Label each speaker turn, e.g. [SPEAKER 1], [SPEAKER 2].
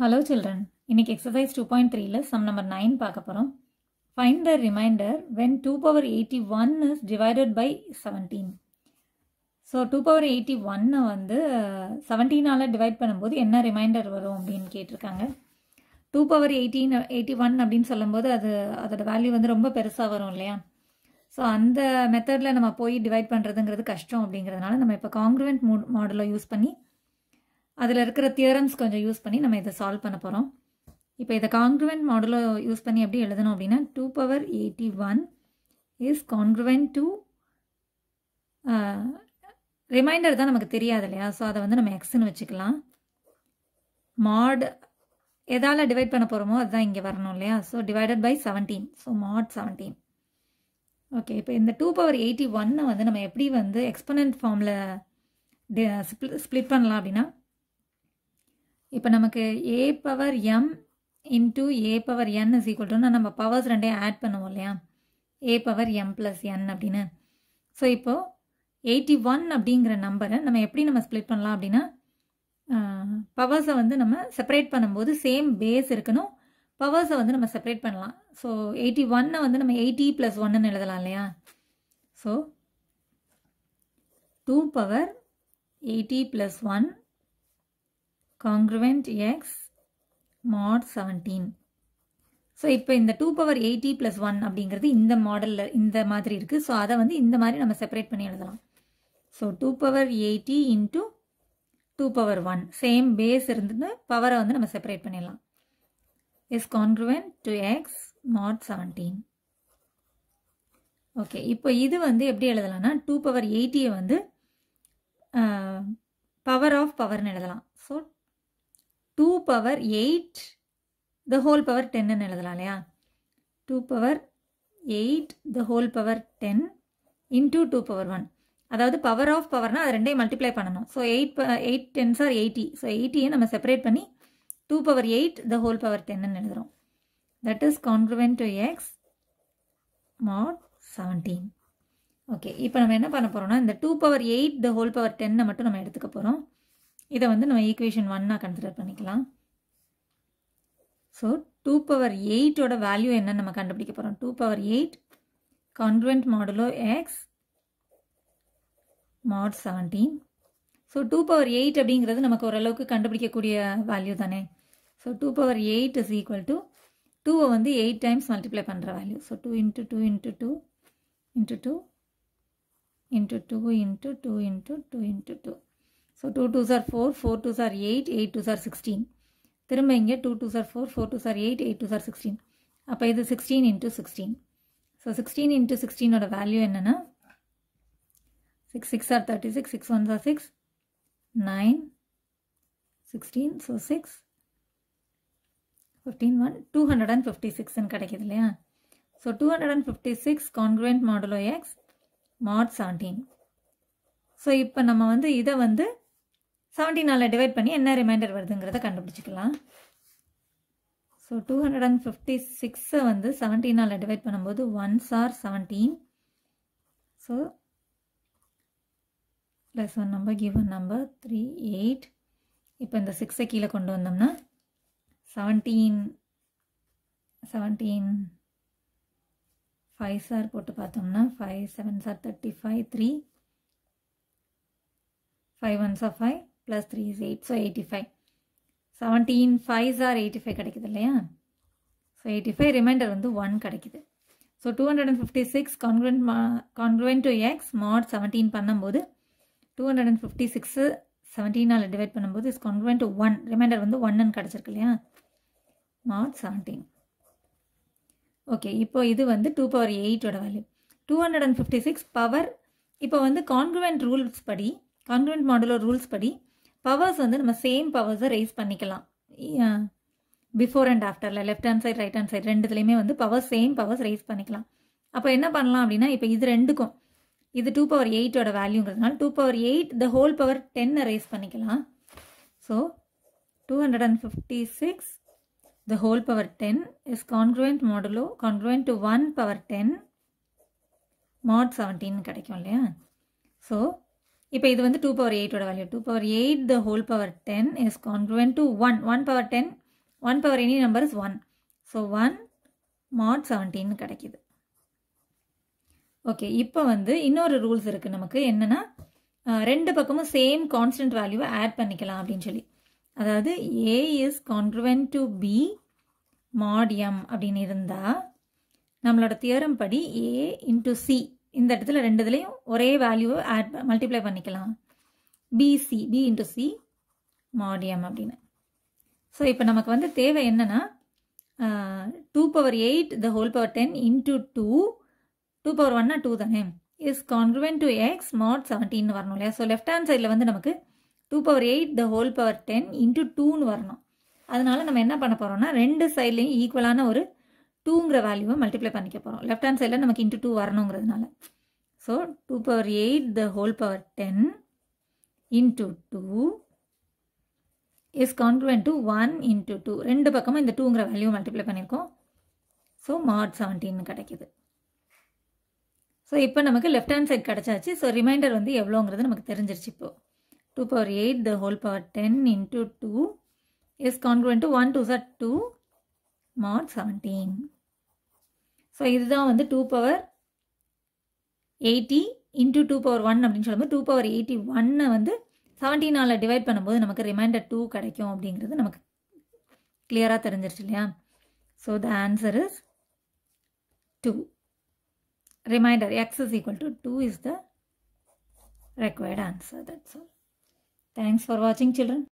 [SPEAKER 1] hello children இன்னைக்கு exercise two point த்ரீல sum number nine பார்க்க போகிறோம் fine the remainder when two power eighty one is divided by seventeen so two power eighty ஒன்னை வந்து செவன்டீனால் divide பண்ணும்போது என்ன ரிமைண்டர் வரும் அப்படின்னு கேட்டிருக்காங்க two power eighteen eighty one அப்படின்னு சொல்லும்போது அது அதோட வேல்யூ வந்து ரொம்ப பெருசாக வரும் இல்லையா ஸோ அந்த மெத்தடில் நம்ம போய் டிவைட் பண்ணுறதுங்கிறது கஷ்டம் அப்படிங்கிறதுனால நம்ம இப்போ காங்க்ருவெண்ட் மூ மாடலை யூஸ் பண்ணி அதில் இருக்கிற தியரம்ஸ் கொஞ்சம் யூஸ் பண்ணி நம்ம இதை சால்வ் பண்ண போகிறோம் இப்போ இதை காங்க்ருவெண்ட் மாடலை யூஸ் பண்ணி எப்படி எழுதணும் அப்படின்னா two power eighty one is congruent to remainder தான் நமக்கு தெரியாது இல்லையா ஸோ அதை வந்து நம்ம எக்ஸ்னு வச்சுக்கலாம் மாட் எதால் டிவைட் பண்ண போகிறோமோ அதுதான் இங்கே வரணும் இல்லையா so divided by seventeen so mod seventeen okay இப்போ இந்த டூ பவர் எயிட்டி ஒன்னை வந்து நம்ம எப்படி வந்து எக்ஸ்பனன்ட் ஃபார்மில் ஸ்ப்ளிட் பண்ணலாம் அப்படின்னா இப்போ நமக்கு a power m into a power n is equal டுனா நம்ம பவர்ஸ் ரெண்டையும் ஆட் பண்ணுவோம் இல்லையா a power m plus n அப்படின்னு ஸோ இப்போது எயிட்டி ஒன் அப்படிங்கிற நம்பரை நம்ம எப்படி நம்ம ஸ்ப்ளிட் பண்ணலாம் அப்படின்னா பவர்ஸை வந்து நம்ம செப்பரேட் பண்ணும்போது சேம் பேஸ் இருக்கணும் பவர்ஸை வந்து நம்ம செப்பரேட் பண்ணலாம் ஸோ எயிட்டி ஒன்னை வந்து நம்ம எயிட்டி ப்ளஸ் ஒன்னு எழுதலாம் இல்லையா so two power eighty plus one congruent x mod 17 so இப்போ இந்த two power eighty plus one அப்படிங்கிறது இந்த மாடலில் இந்த மாதிரி இருக்குது ஸோ அதை வந்து இந்த மாதிரி நம்ம செப்பரேட் பண்ணி எழுதலாம் so two power eighty into two power one same base இருந்து பவரை வந்து நம்ம செப்பரேட் பண்ணிடலாம் is congruent to x mod seventeen okay இப்போ இது வந்து எப்படி எழுதலாம்னா டூ பவர் எயிட்டியை வந்து பவர் ஆஃப் பவர்னு எழுதலாம் so two power eight the whole power டென்னு எழுதலாம் இல்லையா two power eight the whole power ten into two power one அதாவது பவர் ஆஃப் பவர்னால் அது ரெண்டையும் மல்டிப்ளை பண்ணணும் ஸோ எயிட் ப eight tens are eighty so எயிட்டியை நம்ம செப்பரேட் பண்ணி two power eight the whole power டென்னு எழுதுகிறோம் that is congruent to x mod seventeen okay இப்போ நம்ம என்ன பண்ண போகிறோம்னா இந்த two power eight the whole power டென்னை மட்டும் நம்ம எடுத்துக்க போகிறோம் இதை வந்து நம்ம ஈக்குவேஷன் ஒன்னாக கன்சிடர் பண்ணிக்கலாம் ஸோ டூ பவர் எயிட்டோட வேல்யூ என்னன்னு நம்ம கண்டுபிடிக்க போகிறோம் two power eight congruent modulo x mod seventeen so two power eight அப்படிங்கிறது நமக்கு ஓரளவுக்கு கண்டுபிடிக்கக்கூடிய வேல்யூ தானே so two power eight is equal to டூவை வந்து எயிட் டைம்ஸ் மல்டிப்ளை பண்ணுற value so two into two into two into two into two into two into two into two so two twos are four four twos are eight eight twos are sixteen திரும்ப இங்கே two twos are four four twos are eight eight twos are sixteen அப்போ இது sixteen into sixteen so sixteen into சிக்ஸ்டீனோட value என்னென்னா six six are thirty six six ones are six nine sixteen so six fifteen one two hundred and fifty சிக்ஸ்னு கிடைக்கிது இல்லையா so two hundred and fifty six congruent modulo x mod seventeen so இப்போ நம்ம வந்து இதை வந்து செவன்டீனால் divide பண்ணி என்ன ரிமைண்டர் வருதுங்கிறத கண்டுபிடிச்சிக்கலாம் so two hundred and fifty சிக்ஸை வந்து செவன்டீனால் டிவைட் பண்ணும்போது ones are seventeen so plus one number given number three eight இப்போ இந்த சிக்ஸை கீழே கொண்டு வந்தோம்னா செவன்டீன் செவன்டீன் ஃபைவ் சார் போட்டு பார்த்தோம்னா five sevens are thirty five three fives ones are five plus three is eight so eighty five seventeen fives are eighty five கிடைக்குது இல்லையா ஸோ எயிட்டி ஃபைவ் ரிமைண்டர் வந்து ஒன் கிடைக்குது so two hundred and fifty six congruent mod congruent to x mod seventeen பண்ணும்போது two hundred and fifty six செவன்டீனால் divide பண்ணும்போது is congruent to one reminder வந்து ஒன்னு கிடச்சிருக்கு இல்லையா மாட் செவன்டீன் ஓகே இப்போ இது வந்து டூ பவர் எயிட்டோட value two hundred and fifty six power இப்போ வந்து கான்குவென்ட் ரூல்ஸ் படி கான்குவென்ட் மாடுலோ ரூல்ஸ் படி பவர்ஸ் வந்து நம்ம சேம் பவர்ஸை ரைஸ் பண்ணிக்கலாம் பிஃபோர் அண்ட் ஆஃப்டரில் left hand side right hand side ரெண்டுத்துலேயுமே வந்து பவர் சேம் பவர்ஸ் ரைஸ் பண்ணிக்கலாம் அப்போ என்ன பண்ணலாம் அப்படின்னா இப்போ இது ரெண்டுக்கும் இது டூ பவர் எயிட்டோட வேல்யூங்கிறதுனால two power eight the whole power டென்னை ரைஸ் பண்ணிக்கலாம் so two hundred and fifty six the whole power ten is congruent modulo congruent to one power ten mod seventeen கிடைக்கும் இல்லையா ஸோ இப்போ இது வந்து டூ பவர் எயிட்டோட value two power eight the whole power ten is congruent to one one power ten one power any number is one so one Mat seventeen கிடைக்கிது okay இப்போ வந்து இன்னொரு ரூல்ஸ் இருக்குது நமக்கு என்னென்னா ரெண்டு பக்கமும் சேம் கான்ஸ்டன்ட் வேல்யூவை ஆட் பண்ணிக்கலாம் அப்படின்னு சொல்லி அதாவது A is congruent to B mod M அப்படின்னு இருந்தால் நம்மளோட தியரம் படி ஏ இன்ட்டு சி இந்த இடத்துல ரெண்டு ஒரே வேல்யூ ஆட் மல்டிப்ளை பண்ணிக்கலாம் பிசி பி இன்ட்டு சி மாடியம் அப்படின்னு ஸோ இப்போ நமக்கு வந்து தேவை என்னென்னா two power eight the whole power ten into two two power ஒன்னா டூ தானே is congruent to x mod seventeen வரணும் இல்லையா ஸோ லெஃப்ட் ஹேண்ட் சைடில் வந்து நமக்கு two power eight the whole power ten into டூன்னு வரணும் அதனால நம்ம என்ன பண்ண போறோம்னா ரெண்டு சைட்லையும் ஈக்குவலான ஒரு டூங்கிற வேல்யூவை மல்டிப்ளை பண்ணிக்க போகிறோம் லெஃப்ட் ஹேண்ட் சைடில் நமக்கு இன்ட்டு டூ வரணுங்கிறதுனால so two power eight the whole power ten into two is congruent to one into two ரெண்டு பக்கமும் இந்த டூங்கிற வேல்யூ மல்டிப்ளை பண்ணியிருக்கோம் ஸோ மார்ட் செவன்டீன் கிடைக்கிது ஸோ இப்போ நமக்கு லெஃப்ட் ஹேண்ட் சைட் கிடச்சாச்சு ஸோ ரிமைண்டர் வந்து எவ்வளோங்கிறது நமக்கு தெரிஞ்சிருச்சு இப்போது two power eight the whole power ten into two is congruent to one twos are two mod seventeen so இதுதான் வந்து two power eighty into two power one அப்படின்னு சொல்லும்போது டூ பவர் எயிட்டி ஒன்னை வந்து செவன்டீனால் டிவைட் பண்ணும்போது நமக்கு ரிமைண்டர் டூ கிடைக்கும் அப்படிங்கிறது நமக்கு கிளியராக தெரிஞ்சிருச்சு இல்லையா so the answer is two reminder x is equal to two is the required answer that's all thanks for வாட்சிங் சில்ட்ரன்